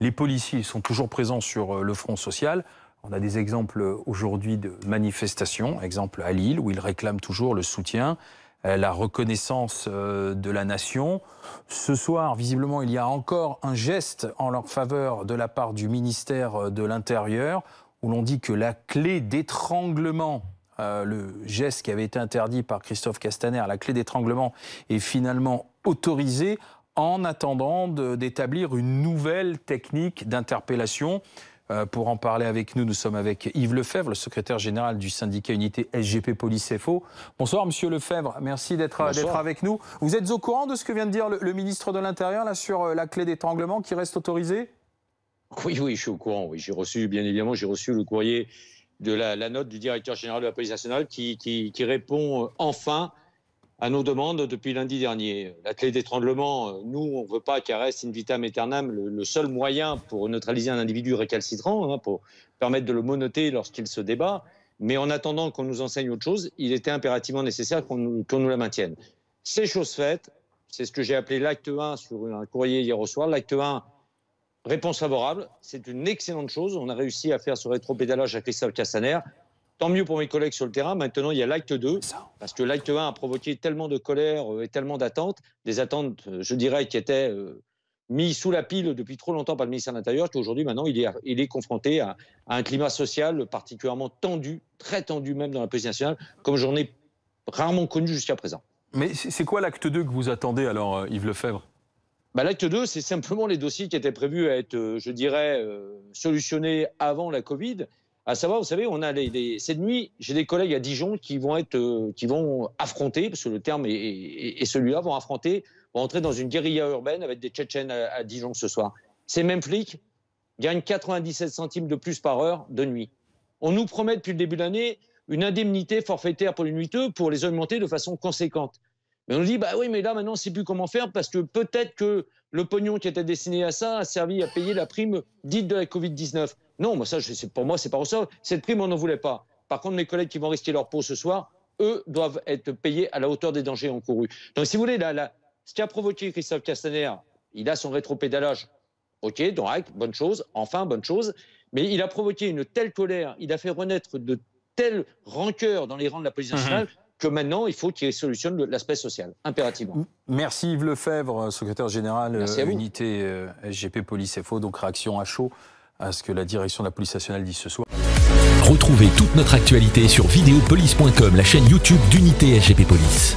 Les policiers sont toujours présents sur euh, le front social. On a des exemples euh, aujourd'hui de manifestations, exemple à Lille, où ils réclament toujours le soutien, euh, la reconnaissance de la nation. Ce soir, visiblement, il y a encore un geste en leur faveur de la part du ministère de l'Intérieur, où l'on dit que la clé d'étranglement le geste qui avait été interdit par Christophe Castaner, la clé d'étranglement, est finalement autorisée en attendant d'établir une nouvelle technique d'interpellation. Euh, pour en parler avec nous, nous sommes avec Yves Lefebvre, le secrétaire général du syndicat unité SGP Police FO. Bonsoir, monsieur Lefebvre. Merci d'être euh, avec nous. Vous êtes au courant de ce que vient de dire le, ministre de l'Intérieur sur euh, la clé d'étranglement qui reste autorisée Oui, oui, je suis au courant. Oui, j'ai reçu, bien évidemment, j'ai reçu le courrier de la, note du directeur général de la police nationale qui, répond enfin à nos demandes depuis lundi dernier. La clé d'étranglement, euh, nous, on ne veut pas qu'il reste in vitam aeternam le, seul moyen pour neutraliser un individu récalcitrant, hein, pour permettre de le monoter lorsqu'il se débat. Mais en attendant qu'on nous enseigne autre chose, il était impérativement nécessaire qu'on nous, la maintienne. C'est chose faite. C'est ce que j'ai appelé l'acte 1 sur un courrier hier au soir. L'acte 1, réponse favorable. C'est une excellente chose. On a réussi à faire ce rétro-pédalage à Christophe Castaner. Tant mieux pour mes collègues sur le terrain. Maintenant, il y a l'acte 2, parce que l'acte 1 a provoqué tellement de colère euh, et tellement d'attentes, des attentes, euh, je dirais, qui étaient euh, mises sous la pile depuis trop longtemps par le ministère de l'Intérieur, qu'aujourd'hui, maintenant, il est, il est confronté à, un climat social particulièrement tendu, très tendu même dans la police nationale, comme j'en ai rarement connu jusqu'à présent. Mais c'est quoi l'acte 2 que vous attendez alors, Yves Lefebvre bah, L'acte 2, c'est simplement les dossiers qui étaient prévus à être, je dirais, solutionnés avant la Covid à savoir, vous savez, on a cette nuit, j'ai des collègues à Dijon qui vont être, euh, qui vont affronter, parce que le terme est, celui-là, vont affronter, vont entrer dans une guérilla urbaine avec des Tchétchènes à, Dijon ce soir. Ces mêmes flics gagnent 97 centimes de plus par heure de nuit. On nous promet depuis le début de l'année une indemnité forfaitaire pour les nuiteux pour les augmenter de façon conséquente. Mais on nous dit, bah oui, mais là maintenant, on ne sait plus comment faire parce que peut-être que le pognon qui était destiné à ça a servi à payer la prime dite de la Covid-19. Non, moi, ça, pour moi, c'est pas sort Cette prime, on n'en voulait pas. Par contre, mes collègues qui vont risquer leur peau ce soir, eux, doivent être payés à la hauteur des dangers encourus. Donc, si vous voulez, ce qui a provoqué Christophe Castaner, il a son rétropédalage. OK, donc, bonne chose, enfin, bonne chose. Mais il a provoqué une telle colère, il a fait renaître de telles rancœurs dans les rangs de la police nationale. Mmh. que maintenant, il faut qu'il solutionne l'aspect social, impérativement. Merci Yves Lefebvre, secrétaire général euh, Unité euh, SGP Police FO, donc réaction à chaud à ce que la direction de la police nationale dit ce soir. Retrouvez toute notre actualité sur vidéopolice.com, la chaîne YouTube d'unité SGP Police.